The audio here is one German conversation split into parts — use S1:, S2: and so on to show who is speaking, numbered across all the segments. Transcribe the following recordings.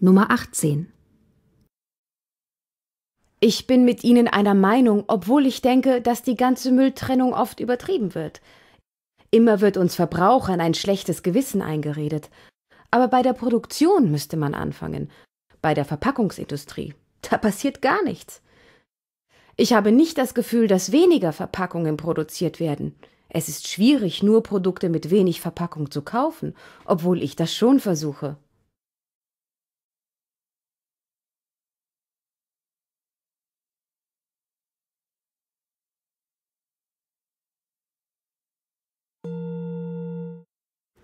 S1: Nummer 18. Ich bin mit Ihnen einer Meinung, obwohl ich denke, dass die ganze Mülltrennung oft übertrieben wird. Immer wird uns Verbrauchern ein schlechtes Gewissen eingeredet. Aber bei der Produktion müsste man anfangen. Bei der Verpackungsindustrie. Da passiert gar nichts. Ich habe nicht das Gefühl, dass weniger Verpackungen produziert werden. Es ist schwierig, nur Produkte mit wenig Verpackung zu kaufen, obwohl ich das schon versuche.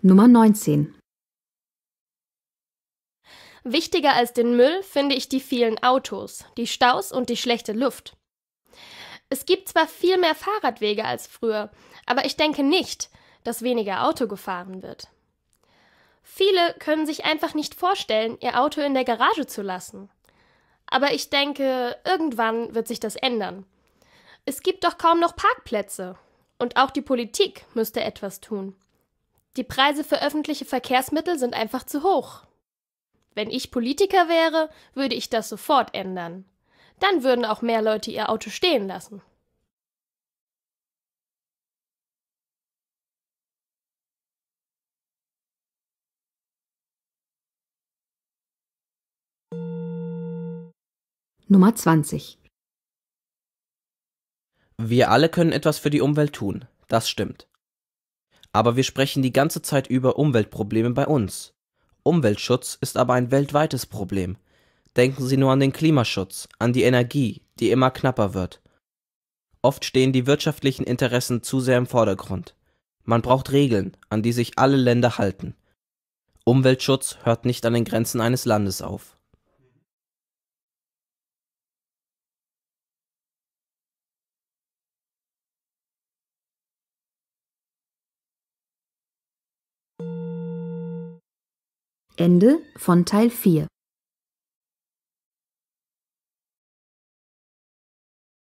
S1: Nummer 19.
S2: Wichtiger als den Müll finde ich die vielen Autos, die Staus und die schlechte Luft. Es gibt zwar viel mehr Fahrradwege als früher, aber ich denke nicht, dass weniger Auto gefahren wird. Viele können sich einfach nicht vorstellen, ihr Auto in der Garage zu lassen. Aber ich denke, irgendwann wird sich das ändern. Es gibt doch kaum noch Parkplätze. Und auch die Politik müsste etwas tun. Die Preise für öffentliche Verkehrsmittel sind einfach zu hoch. Wenn ich Politiker wäre, würde ich das sofort ändern. Dann würden auch mehr Leute ihr Auto stehen lassen.
S1: Nummer 20
S3: Wir alle können etwas für die Umwelt tun, das stimmt. Aber wir sprechen die ganze Zeit über Umweltprobleme bei uns. Umweltschutz ist aber ein weltweites Problem. Denken Sie nur an den Klimaschutz, an die Energie, die immer knapper wird. Oft stehen die wirtschaftlichen Interessen zu sehr im Vordergrund. Man braucht Regeln, an die sich alle Länder halten. Umweltschutz hört nicht an den Grenzen eines Landes auf.
S2: Ende von Teil 4